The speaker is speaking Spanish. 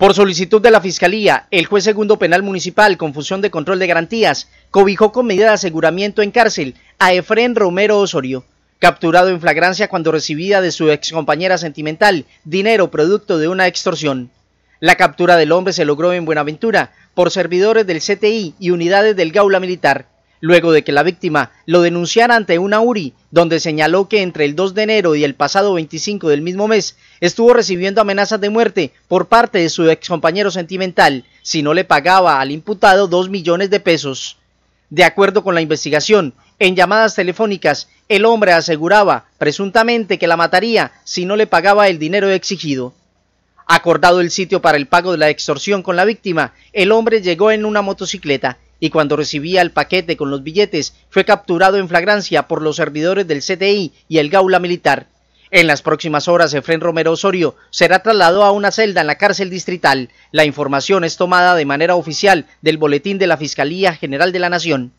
Por solicitud de la Fiscalía, el juez segundo penal municipal con función de control de garantías cobijó con medida de aseguramiento en cárcel a Efrén Romero Osorio, capturado en flagrancia cuando recibía de su excompañera sentimental dinero producto de una extorsión. La captura del hombre se logró en Buenaventura por servidores del CTI y unidades del Gaula Militar, luego de que la víctima lo denunciara ante una URI, donde señaló que entre el 2 de enero y el pasado 25 del mismo mes estuvo recibiendo amenazas de muerte por parte de su excompañero sentimental si no le pagaba al imputado 2 millones de pesos. De acuerdo con la investigación, en llamadas telefónicas, el hombre aseguraba presuntamente que la mataría si no le pagaba el dinero exigido. Acordado el sitio para el pago de la extorsión con la víctima, el hombre llegó en una motocicleta y cuando recibía el paquete con los billetes fue capturado en flagrancia por los servidores del CTI y el Gaula Militar. En las próximas horas, Efren Romero Osorio será trasladado a una celda en la cárcel distrital. La información es tomada de manera oficial del Boletín de la Fiscalía General de la Nación.